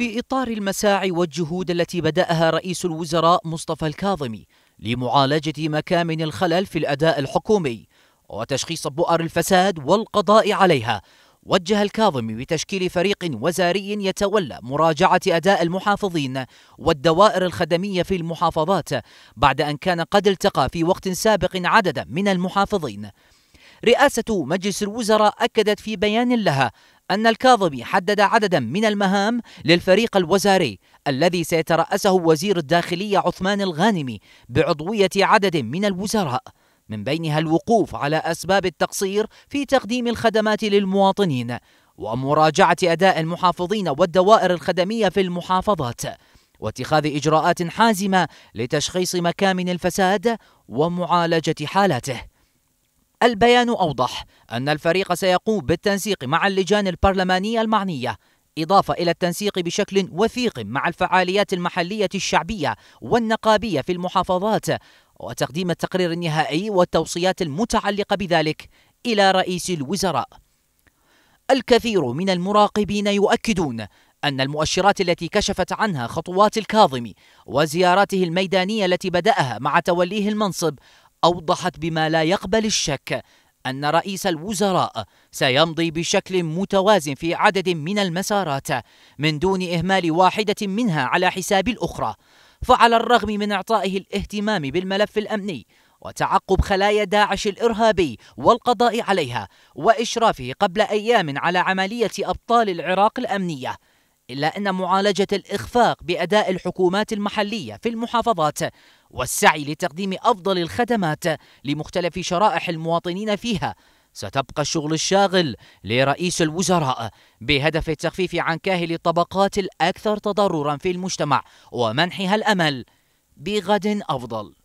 في إطار المساعي والجهود التي بدأها رئيس الوزراء مصطفى الكاظمي لمعالجة مكامن الخلل في الأداء الحكومي وتشخيص بؤر الفساد والقضاء عليها وجه الكاظمي بتشكيل فريق وزاري يتولى مراجعة أداء المحافظين والدوائر الخدمية في المحافظات بعد أن كان قد التقى في وقت سابق عددا من المحافظين رئاسة مجلس الوزراء أكدت في بيان لها أن الكاظمي حدد عددا من المهام للفريق الوزاري الذي سيترأسه وزير الداخلية عثمان الغانمي بعضوية عدد من الوزراء من بينها الوقوف على أسباب التقصير في تقديم الخدمات للمواطنين ومراجعة أداء المحافظين والدوائر الخدمية في المحافظات واتخاذ إجراءات حازمة لتشخيص مكامن الفساد ومعالجة حالاته البيان أوضح أن الفريق سيقوم بالتنسيق مع اللجان البرلمانية المعنية إضافة إلى التنسيق بشكل وثيق مع الفعاليات المحلية الشعبية والنقابية في المحافظات وتقديم التقرير النهائي والتوصيات المتعلقة بذلك إلى رئيس الوزراء الكثير من المراقبين يؤكدون أن المؤشرات التي كشفت عنها خطوات الكاظمي وزياراته الميدانية التي بدأها مع توليه المنصب أوضحت بما لا يقبل الشك أن رئيس الوزراء سيمضي بشكل متوازن في عدد من المسارات من دون إهمال واحدة منها على حساب الأخرى فعلى الرغم من إعطائه الاهتمام بالملف الأمني وتعقب خلايا داعش الإرهابي والقضاء عليها وإشرافه قبل أيام على عملية أبطال العراق الأمنية إلا أن معالجة الإخفاق بأداء الحكومات المحلية في المحافظات والسعي لتقديم أفضل الخدمات لمختلف شرائح المواطنين فيها ستبقى الشغل الشاغل لرئيس الوزراء بهدف التخفيف عن كاهل الطبقات الأكثر تضررا في المجتمع ومنحها الأمل بغد أفضل